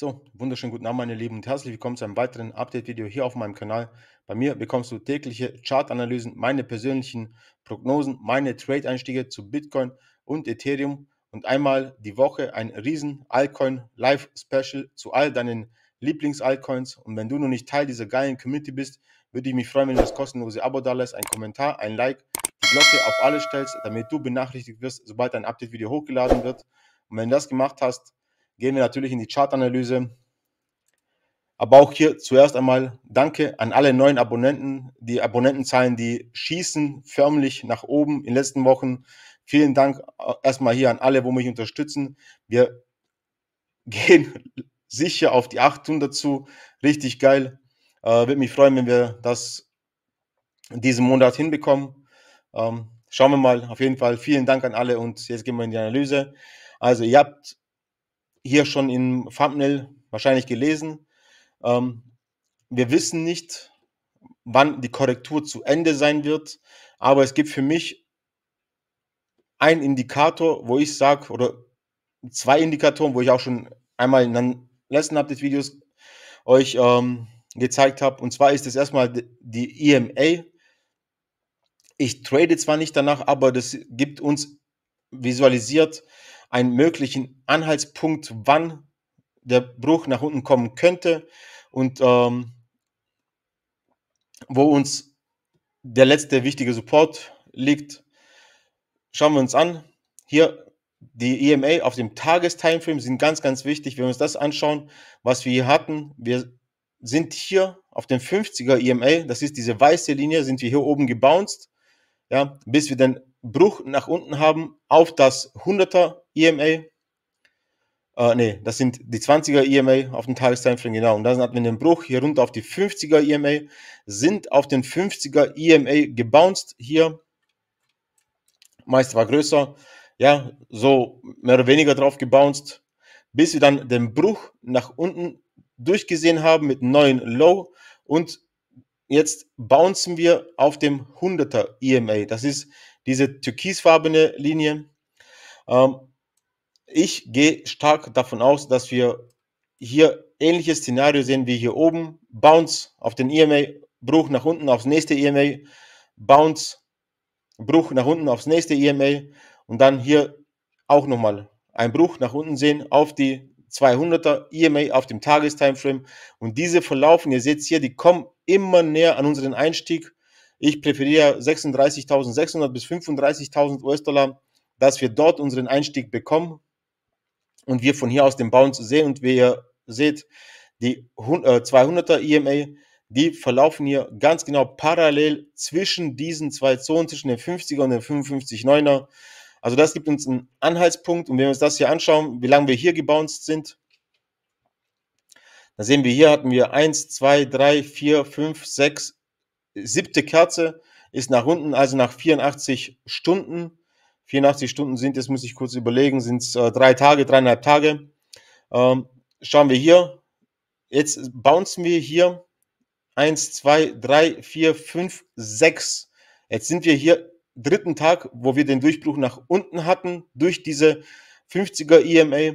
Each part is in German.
So, wunderschönen guten Abend, meine Lieben und herzlich willkommen zu einem weiteren Update-Video hier auf meinem Kanal. Bei mir bekommst du tägliche Chart-Analysen, meine persönlichen Prognosen, meine Trade-Einstiege zu Bitcoin und Ethereum und einmal die Woche ein riesen Altcoin-Live-Special zu all deinen Lieblings-Altcoins. Und wenn du noch nicht Teil dieser geilen Community bist, würde ich mich freuen, wenn du das kostenlose Abo da lässt, einen Kommentar, ein Like, die Glocke auf alle stellst, damit du benachrichtigt wirst, sobald ein Update-Video hochgeladen wird. Und wenn du das gemacht hast, gehen wir natürlich in die Chartanalyse. Aber auch hier zuerst einmal Danke an alle neuen Abonnenten. Die Abonnentenzahlen, die schießen förmlich nach oben in den letzten Wochen. Vielen Dank erstmal hier an alle, wo mich unterstützen. Wir gehen sicher auf die 800 zu. Richtig geil. Äh, Würde mich freuen, wenn wir das diesen Monat hinbekommen. Ähm, schauen wir mal. Auf jeden Fall vielen Dank an alle und jetzt gehen wir in die Analyse. Also ihr habt hier schon im Thumbnail wahrscheinlich gelesen. Ähm, wir wissen nicht, wann die Korrektur zu Ende sein wird, aber es gibt für mich einen Indikator, wo ich sage, oder zwei Indikatoren, wo ich auch schon einmal in den letzten Update-Videos euch ähm, gezeigt habe. Und zwar ist es erstmal die EMA. Ich trade zwar nicht danach, aber das gibt uns visualisiert, einen möglichen Anhaltspunkt, wann der Bruch nach unten kommen könnte und ähm, wo uns der letzte wichtige Support liegt. Schauen wir uns an. Hier die EMA auf dem Tagestimeframe sind ganz, ganz wichtig. Wenn wir uns das anschauen, was wir hier hatten, wir sind hier auf dem 50er EMA, das ist diese weiße Linie, sind wir hier oben gebounced, ja, bis wir dann Bruch nach unten haben auf das 100er EMA. Äh, nee, das sind die 20er EMA auf dem Tagestimeframe, genau. Und dann hatten wir den Bruch hier runter auf die 50er EMA, sind auf den 50er EMA gebounced hier. Meist war größer, ja, so mehr oder weniger drauf gebounced, bis wir dann den Bruch nach unten durchgesehen haben mit neuen Low und jetzt bouncen wir auf dem 100er EMA. Das ist diese türkisfarbene Linie. Ähm, ich gehe stark davon aus, dass wir hier ähnliches Szenario sehen wie hier oben. Bounce auf den EMA, Bruch nach unten aufs nächste EMA, Bounce, Bruch nach unten aufs nächste EMA und dann hier auch nochmal ein Bruch nach unten sehen auf die 200er EMA auf dem Tagestimeframe und diese verlaufen, ihr seht hier, die kommen immer näher an unseren Einstieg ich präferiere 36.600 bis 35.000 US-Dollar, dass wir dort unseren Einstieg bekommen und wir von hier aus den Bounce sehen und wie ihr seht, die 200er äh, EMA, die verlaufen hier ganz genau parallel zwischen diesen zwei Zonen, zwischen den 50er und den 55,9er. Also das gibt uns einen Anhaltspunkt. Und wenn wir uns das hier anschauen, wie lange wir hier gebounced sind, dann sehen wir hier hatten wir 1, 2, 3, 4, 5, 6, siebte Kerze ist nach unten, also nach 84 Stunden. 84 Stunden sind, jetzt muss ich kurz überlegen, sind es äh, drei Tage, dreieinhalb Tage. Ähm, schauen wir hier. Jetzt bouncen wir hier 1, 2, 3, 4, 5, 6. Jetzt sind wir hier dritten Tag, wo wir den Durchbruch nach unten hatten, durch diese 50er EMA.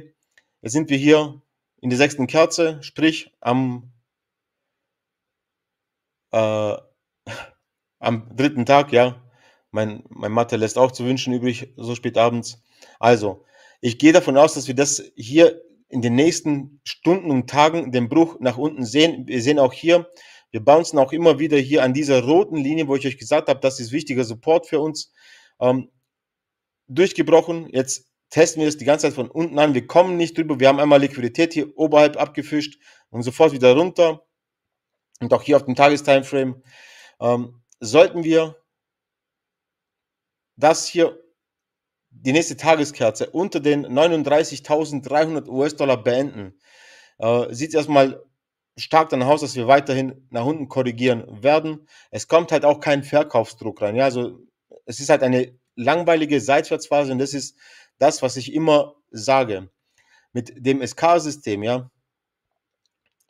Jetzt sind wir hier in der sechsten Kerze, sprich am äh, am dritten Tag, ja. Mein, mein Mathe lässt auch zu wünschen übrig, so spät abends. Also, ich gehe davon aus, dass wir das hier in den nächsten Stunden und Tagen den Bruch nach unten sehen. Wir sehen auch hier, wir bouncen auch immer wieder hier an dieser roten Linie, wo ich euch gesagt habe, das ist wichtiger Support für uns. Ähm, durchgebrochen. Jetzt testen wir das die ganze Zeit von unten an. Wir kommen nicht drüber. Wir haben einmal Liquidität hier oberhalb abgefischt und sofort wieder runter. Und auch hier auf dem Tagestimeframe. Ähm, sollten wir das hier, die nächste Tageskerze, unter den 39.300 US-Dollar beenden. Äh, sieht erstmal stark danach aus, dass wir weiterhin nach unten korrigieren werden. Es kommt halt auch kein Verkaufsdruck rein. Ja? Also es ist halt eine langweilige Seitwärtsphase und das ist das, was ich immer sage. Mit dem SK-System, ja,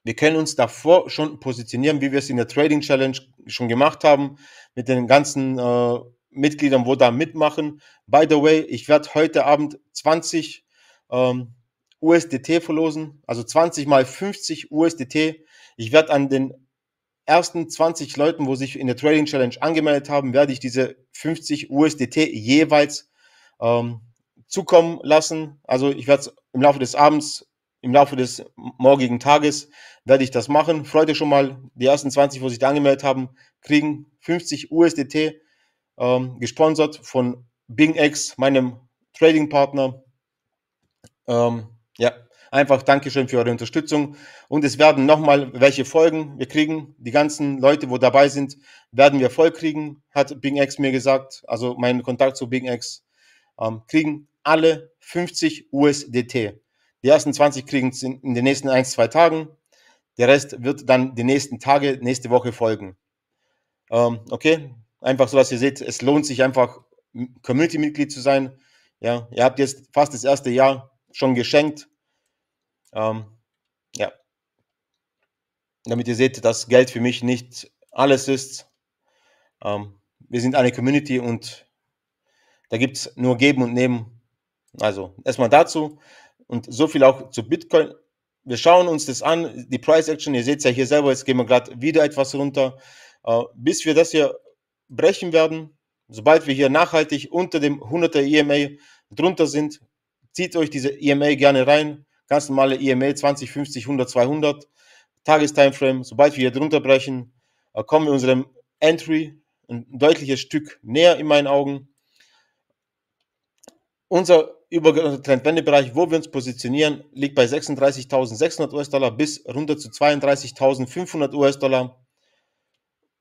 wir können uns davor schon positionieren, wie wir es in der Trading Challenge schon gemacht haben, mit den ganzen äh, Mitgliedern, wo da mitmachen. By the way, ich werde heute Abend 20 ähm, USDT verlosen, also 20 mal 50 USDT. Ich werde an den ersten 20 Leuten, wo sich in der Trading Challenge angemeldet haben, werde ich diese 50 USDT jeweils ähm, zukommen lassen. Also ich werde es im Laufe des Abends im Laufe des morgigen Tages werde ich das machen. Freut euch schon mal, die ersten 20, wo sich da angemeldet haben, kriegen 50 USDT ähm, gesponsert von BingX, meinem Trading-Partner. Ähm, ja, einfach Dankeschön für eure Unterstützung. Und es werden nochmal welche folgen. Wir kriegen die ganzen Leute, wo dabei sind, werden wir voll kriegen, hat BingX mir gesagt. Also mein Kontakt zu BingX ähm, kriegen alle 50 USDT. Die ersten 20 kriegen es in, den nächsten ein, zwei Tagen. Der Rest wird dann die nächsten Tage, nächste Woche folgen. Ähm, okay, einfach so, dass ihr seht, es lohnt sich einfach, Community-Mitglied zu sein. Ja, ihr habt jetzt fast das erste Jahr schon geschenkt. Ähm, ja. Damit ihr seht, dass Geld für mich nicht alles ist. Ähm, wir sind eine Community und da gibt es nur Geben und Nehmen. Also erstmal dazu. Und so viel auch zu Bitcoin. Wir schauen uns das an, die Price Action, ihr seht es ja hier selber, jetzt gehen wir gerade wieder etwas runter, äh, bis wir das hier brechen werden. Sobald wir hier nachhaltig unter dem 100er EMA drunter sind, zieht euch diese EMA gerne rein. Ganz normale EMA 20, 50, 100, 200. Tagestimeframe. Sobald wir hier drunter brechen, äh, kommen wir unserem Entry ein deutliches Stück näher in meinen Augen. Unser übergeordnete Trendwendebereich, wo wir uns positionieren, liegt bei 36.600 US-Dollar bis runter zu 32.500 US-Dollar.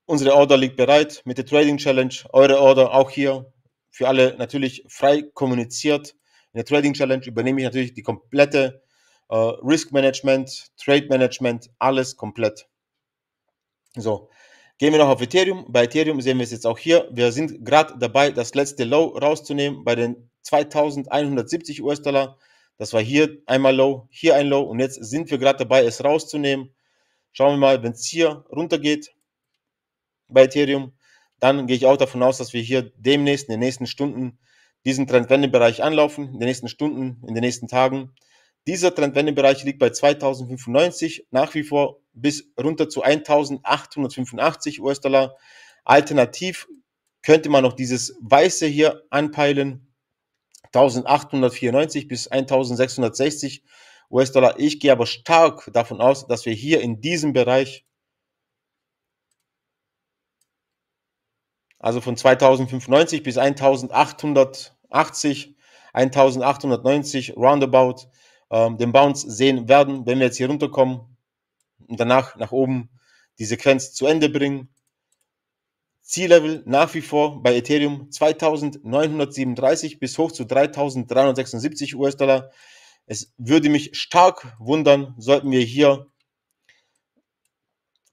Unsere Order liegt bereit mit der Trading Challenge. Eure Order auch hier für alle natürlich frei kommuniziert. In der Trading Challenge übernehme ich natürlich die komplette äh, Risk Management, Trade Management, alles komplett. So, Gehen wir noch auf Ethereum. Bei Ethereum sehen wir es jetzt auch hier. Wir sind gerade dabei, das letzte Low rauszunehmen bei den 2170 US-Dollar. Das war hier einmal Low, hier ein Low und jetzt sind wir gerade dabei, es rauszunehmen. Schauen wir mal, wenn es hier runtergeht bei Ethereum, dann gehe ich auch davon aus, dass wir hier demnächst in den nächsten Stunden diesen Trendwendebereich anlaufen, in den nächsten Stunden, in den nächsten Tagen. Dieser Trendwendebereich liegt bei 2095 nach wie vor bis runter zu 1885 US-Dollar. Alternativ könnte man noch dieses weiße hier anpeilen. 1894 bis 1660 US-Dollar. Ich gehe aber stark davon aus, dass wir hier in diesem Bereich, also von 2095 bis 1880, 1890 roundabout, ähm, den Bounce sehen werden. Wenn wir jetzt hier runterkommen, und danach nach oben die Sequenz zu Ende bringen. Ziellevel nach wie vor bei Ethereum 2937 bis hoch zu 3376 US-Dollar. Es würde mich stark wundern, sollten wir hier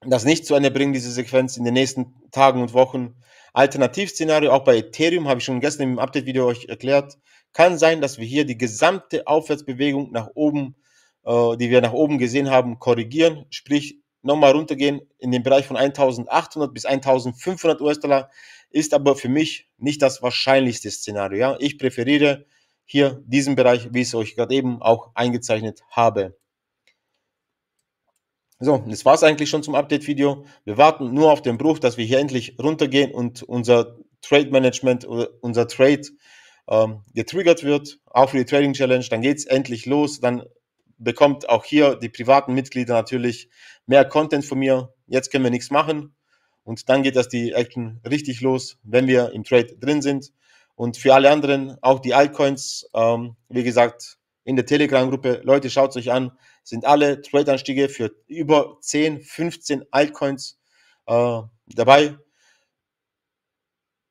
das nicht zu Ende bringen, diese Sequenz in den nächsten Tagen und Wochen. Alternativszenario, auch bei Ethereum, habe ich schon gestern im Update-Video euch erklärt, kann sein, dass wir hier die gesamte Aufwärtsbewegung nach oben äh, die wir nach oben gesehen haben, korrigieren, sprich nochmal runtergehen in den Bereich von 1800 bis 1500 US-Dollar, ist aber für mich nicht das wahrscheinlichste Szenario. Ja? Ich präferiere hier diesen Bereich, wie ich es euch gerade eben auch eingezeichnet habe. So, das war es eigentlich schon zum Update-Video. Wir warten nur auf den Bruch, dass wir hier endlich runtergehen und unser Trade-Management oder unser Trade ähm, getriggert wird, auch für die Trading Challenge. Dann geht es endlich los, dann bekommt auch hier die privaten Mitglieder natürlich mehr Content von mir. Jetzt können wir nichts machen. Und dann geht das die Action richtig los, wenn wir im Trade drin sind. Und für alle anderen, auch die Altcoins, ähm, wie gesagt, in der Telegram-Gruppe, Leute, schaut es euch an, sind alle Trade-Anstiege für über 10, 15 Altcoins äh, dabei.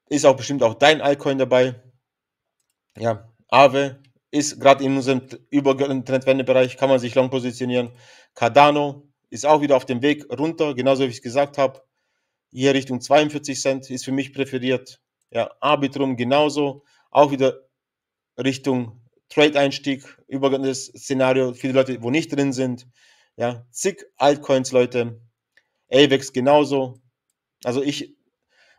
Ist auch bestimmt auch dein Altcoin dabei. Ja, Ave, ist gerade in unserem übergeordneten Trendwendebereich, kann man sich long positionieren. Cardano ist auch wieder auf dem Weg runter, genauso wie ich es gesagt habe. Hier Richtung 42 Cent ist für mich präferiert. Ja, Arbitrum genauso, auch wieder Richtung Trade-Einstieg, übergeordnetes Szenario, viele Leute, wo nicht drin sind. Ja, zig Altcoins, Leute. AVEX genauso. Also ich,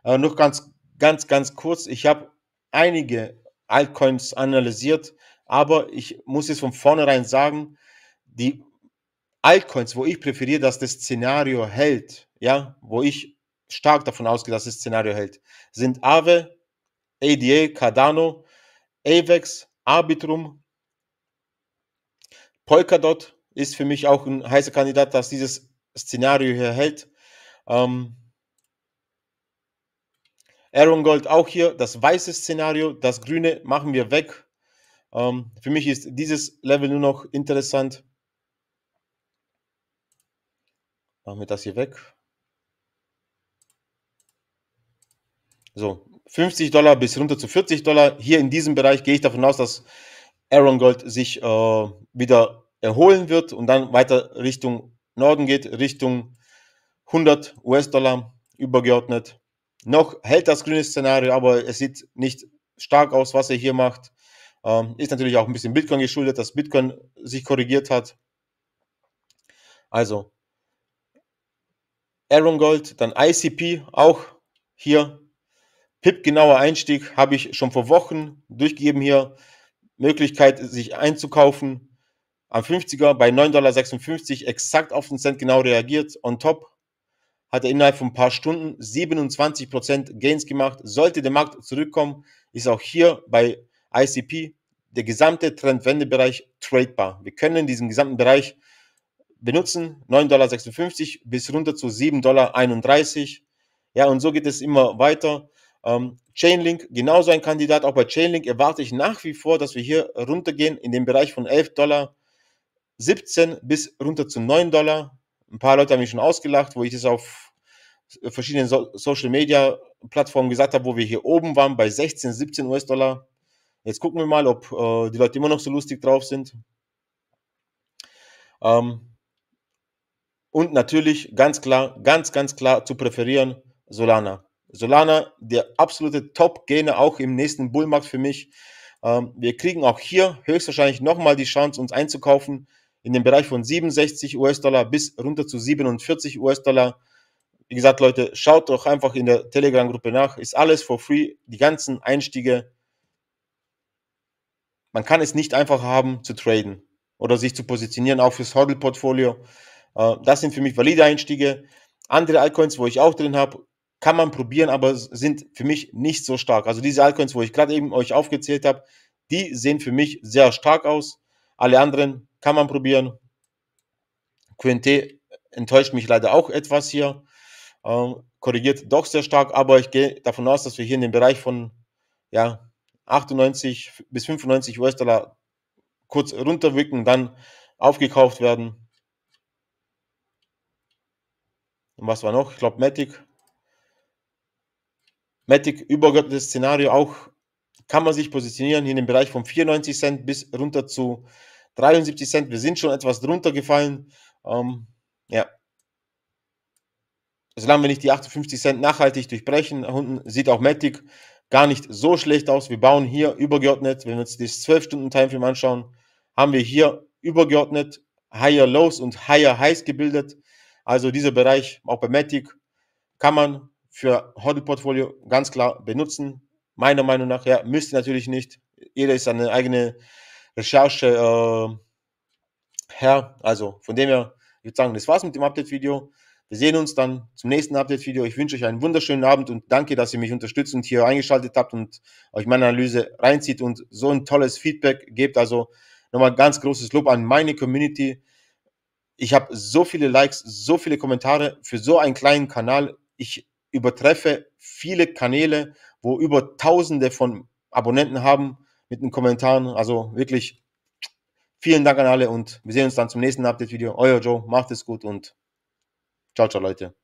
äh, noch ganz, ganz, ganz kurz, ich habe einige Altcoins analysiert, aber ich muss jetzt von vornherein sagen, die Altcoins, wo ich präferiere, dass das Szenario hält, ja, wo ich stark davon ausgehe, dass das Szenario hält, sind Aave, ADA, Cardano, AVEX, Arbitrum, Polkadot ist für mich auch ein heißer Kandidat, dass dieses Szenario hier hält. Ähm, Aaron Gold auch hier, das weiße Szenario, das grüne machen wir weg, ähm, für mich ist dieses Level nur noch interessant. Machen wir das hier weg. So, 50 Dollar bis runter zu 40 Dollar. Hier in diesem Bereich gehe ich davon aus, dass Aaron Gold sich äh, wieder erholen wird und dann weiter Richtung Norden geht, Richtung 100 US-Dollar übergeordnet. Noch hält das grüne Szenario, aber es sieht nicht stark aus, was er hier macht. Ähm, ist natürlich auch ein bisschen Bitcoin geschuldet, dass Bitcoin sich korrigiert hat. Also Aaron Gold, dann ICP, auch hier PIP genauer Einstieg, habe ich schon vor Wochen durchgegeben hier. Möglichkeit, sich einzukaufen am 50er bei 9,56 Dollar exakt auf den Cent genau reagiert. On top hat er innerhalb von ein paar Stunden 27% Gains gemacht. Sollte der Markt zurückkommen, ist auch hier bei ICP, der gesamte Trendwendebereich tradebar. Wir können diesen gesamten Bereich benutzen, 9,56 Dollar bis runter zu 7,31 Dollar. Ja, und so geht es immer weiter. Ähm, Chainlink, genauso ein Kandidat. Auch bei Chainlink erwarte ich nach wie vor, dass wir hier runtergehen in den Bereich von 11,17 Dollar bis runter zu 9 Dollar. Ein paar Leute haben mich schon ausgelacht, wo ich es auf verschiedenen so Social Media Plattformen gesagt habe, wo wir hier oben waren bei 16, 17 US-Dollar. Jetzt gucken wir mal, ob äh, die Leute immer noch so lustig drauf sind. Ähm, und natürlich ganz klar, ganz, ganz klar zu präferieren Solana. Solana, der absolute Top-Gainer auch im nächsten Bullmarkt für mich. Ähm, wir kriegen auch hier höchstwahrscheinlich nochmal die Chance, uns einzukaufen in dem Bereich von 67 US-Dollar bis runter zu 47 US-Dollar. Wie gesagt, Leute, schaut doch einfach in der Telegram-Gruppe nach. Ist alles for free. Die ganzen Einstiege man kann es nicht einfach haben zu traden oder sich zu positionieren, auch fürs Hodl-Portfolio. Äh, das sind für mich valide Einstiege. Andere Altcoins, wo ich auch drin habe, kann man probieren, aber sind für mich nicht so stark. Also diese Altcoins, wo ich gerade eben euch aufgezählt habe, die sehen für mich sehr stark aus. Alle anderen kann man probieren. QNT enttäuscht mich leider auch etwas hier. Ähm, korrigiert doch sehr stark, aber ich gehe davon aus, dass wir hier in dem Bereich von ja, 98 bis 95 US-Dollar kurz runterwicken, dann aufgekauft werden. Und was war noch? Ich glaube, Matic. Matic, übergöttliches Szenario auch, kann man sich positionieren hier in dem Bereich von 94 Cent bis runter zu 73 Cent. Wir sind schon etwas drunter gefallen. Ähm, ja. Solange wir nicht die 58 Cent nachhaltig durchbrechen, unten sieht auch Matic gar nicht so schlecht aus. Wir bauen hier übergeordnet, wenn wir uns das 12-Stunden-Timeframe anschauen, haben wir hier übergeordnet Higher Lows und Higher Highs gebildet. Also dieser Bereich, auch bei Matic, kann man für Hodl-Portfolio ganz klar benutzen. Meiner Meinung nach, ja, müsste natürlich nicht. Jeder ist seine eigene Recherche äh, Herr. Also von dem her, ich würde sagen, das war's mit dem Update-Video. Wir sehen uns dann zum nächsten Update-Video. Ich wünsche euch einen wunderschönen Abend und danke, dass ihr mich unterstützt und hier eingeschaltet habt und euch meine Analyse reinzieht und so ein tolles Feedback gebt. Also nochmal ganz großes Lob an meine Community. Ich habe so viele Likes, so viele Kommentare für so einen kleinen Kanal. Ich übertreffe viele Kanäle, wo über Tausende von Abonnenten haben mit den Kommentaren. Also wirklich vielen Dank an alle und wir sehen uns dann zum nächsten Update-Video. Euer Joe, macht es gut und Ciao, ciao, Leute.